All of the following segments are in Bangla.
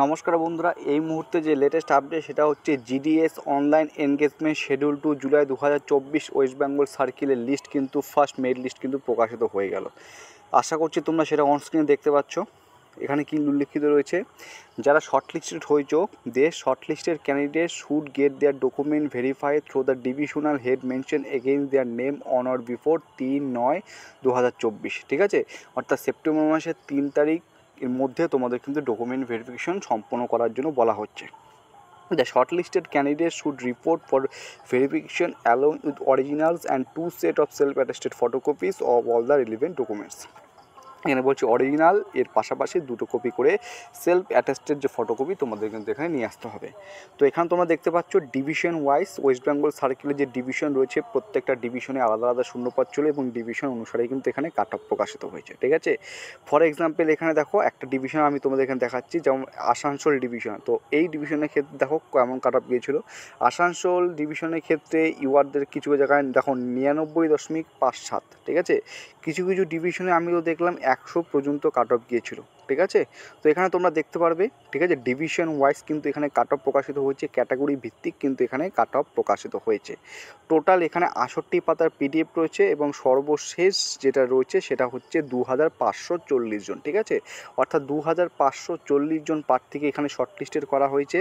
নমস্কার বন্ধুরা এই মুহূর্তে যে লেটেস্ট আপডেট সেটা হচ্ছে GDS online engagement schedule two July দু ওয়েস্ট বেঙ্গল সার্কিলের লিস্ট কিন্তু ফার্স্ট মেড লিস্ট কিন্তু প্রকাশিত হয়ে গেল আশা করছি তোমরা সেটা অনস্ক্রিনে দেখতে পাচ্ছ এখানে কি উল্লেখিত রয়েছে যারা শর্টলিস্টেড হয়েছ they shortlisted candidate should get their document verify through the divisional head mention against their name on or before তিন নয় দু ঠিক আছে অর্থাৎ সেপ্টেম্বর মাসের তিন তারিখ এর মধ্যে তোমাদের কিন্তু ডকুমেন্ট ভেরিফিকেশন সম্পন্ন করার জন্য বলা হচ্ছে the listed candidate should report for verification along with originals and two set of self attested photocopies of all the relevant documents এখানে বলছি অরিজিনাল এর পাশাপাশি দুটো কপি করে সেলফ অ্যাটাস্টেড যে ফটোকপি তোমাদের কিন্তু এখানে নিয়ে আসতে হবে তো এখানে তোমরা দেখতে পাচ্ছ ডিভিশন ওয়াইজ ওয়েস্ট বেঙ্গল সার্কেলের যে ডিভিশন রয়েছে প্রত্যেকটা ডিভিশনে আলাদা আলাদা শূন্যপদ চলে এবং ডিভিশন অনুসারে কিন্তু এখানে কাট অফ প্রকাশিত হয়েছে ঠিক আছে ফর এক্সাম্পল এখানে দেখো একটা ডিভিশন আমি তোমাদের এখানে দেখাচ্ছি যেমন আসানসোল ডিভিশন তো এই ডিভিশনের ক্ষেত্রে দেখো কেমন কাট অফ গিয়েছিলো আসানসোল ডিভিশনের ক্ষেত্রে ইউয়ারদের কিছু জায়গায় দেখো নিরানব্বই দশমিক পাঁচ সাত ঠিক আছে কিছু কিছু ডিভিশনে আমিও দেখলাম একশো পর্যন্ত কাট অফ গিয়েছিল ঠিক আছে তো এখানে তোমরা দেখতে পারবে ঠিক আছে ডিভিশন ওয়াইজ কিন্তু এখানে কাট অফ প্রকাশিত হয়েছে ক্যাটাগরি ভিত্তিক কিন্তু এখানে কাট অফ প্রকাশিত হয়েছে টোটাল এখানে আষট্টি পাতার পিডিএফ রয়েছে এবং সর্বশেষ যেটা রয়েছে সেটা হচ্ছে দু জন ঠিক আছে অর্থাৎ দু জন প্রার্থীকে এখানে শর্টলিস্টেড করা হয়েছে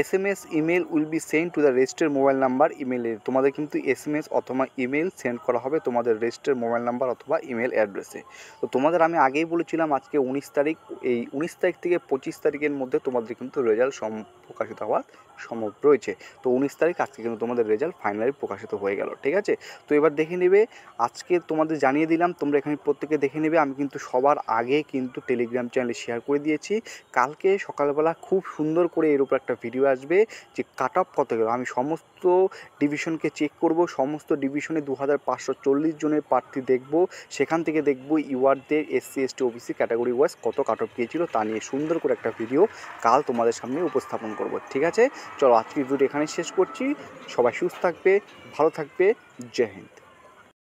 S M S email will be send to the register mobile number ইমেলে তোমাদের কিন্তু এস এম এস অথবা ইমেল সেন্ড করা হবে তোমাদের রেজিস্টার মোবাইল নাম্বার অথবা ইমেল অ্যাড্রেসে তো তোমাদের আমি আগেই বলেছিলাম আজকে উনিশ তারিখ এই উনিশ তারিখ থেকে পঁচিশ তারিখের মধ্যে তোমাদের কিন্তু রেজাল্ট সম প্রকাশিত হওয়ার সম্ভব রয়েছে তো উনিশ তারিখ আজকে কিন্তু তোমাদের রেজাল্ট ফাইনালি প্রকাশিত হয়ে গেল ঠিক আছে তো এবার দেখে নেবে আজকে তোমাদের জানিয়ে দিলাম তোমরা এখানে প্রত্যেকে দেখে নেবে আমি কিন্তু সবার আগে কিন্তু টেলিগ্রাম চ্যানেলে শেয়ার করে দিয়েছি কালকে সকালবেলা খুব সুন্দর করে এর উপর একটা ভিডিও আসবে যে কাট অফ কত গেল আমি সমস্ত সমস্ত ডিভিশনকে চেক করব সমস্ত ডিভিশনে দু হাজার পাঁচশো চল্লিশ জনের প্রার্থী দেখব সেখান থেকে দেখব ইউআরদের SC ST OBC category wise কত কাট অফ গিয়েছিল তা নিয়ে সুন্দর করে একটা ভিডিও কাল তোমাদের সামনে উপস্থাপন করব ঠিক আছে চলো আজকের ভিডিওটা এখানে শেষ করছি সবাই সুস্থ থাকবে ভালো থাকবে জয় হিন্দ